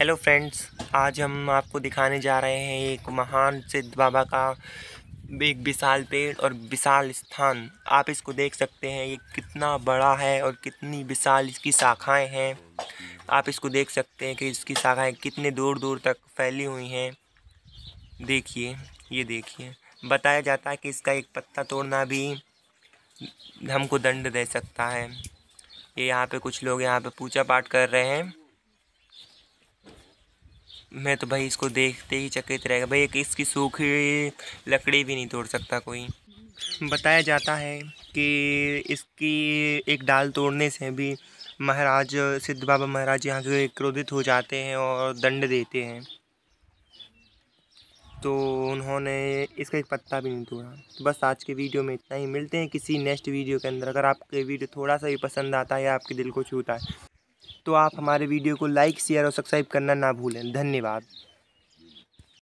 hello friends आज हम आपको दिखाने जा रहे हैं एक महान सिद्ध बाबा का एक विशाल पेड़ और विशाल स्थान आप इसको देख सकते हैं ये कितना बड़ा है और कितनी विशाल इसकी शाखाएं हैं आप इसको देख सकते हैं कि इसकी शाखाएं कितने दूर दूर तक फैली हुई हैं देखिए ये देखिए बताया जाता है कि इसका एक पत्ता तोड़ना भी हमको दंड दे सकता है ये यहाँ पे कुछ लोग यहाँ पे पूजा पाठ कर रहे हैं मैं तो भाई इसको देखते ही चकित रहेगा भाई एक इसकी सूखी लकड़ी भी नहीं तोड़ सकता कोई बताया जाता है कि इसकी एक डाल तोड़ने से भी महाराज सिद्ध बाबा महाराज यहाँ के क्रोधित हो जाते हैं और दंड देते हैं तो उन्होंने इसका एक पत्ता भी नहीं तोड़ा तो बस आज के वीडियो में इतना ही मिलते हैं किसी नेक्स्ट वीडियो के अंदर अगर आपके वीडियो थोड़ा सा भी पसंद आता है या आपके दिल को छूता है तो आप हमारे वीडियो को लाइक शेयर और सब्सक्राइब करना ना भूलें धन्यवाद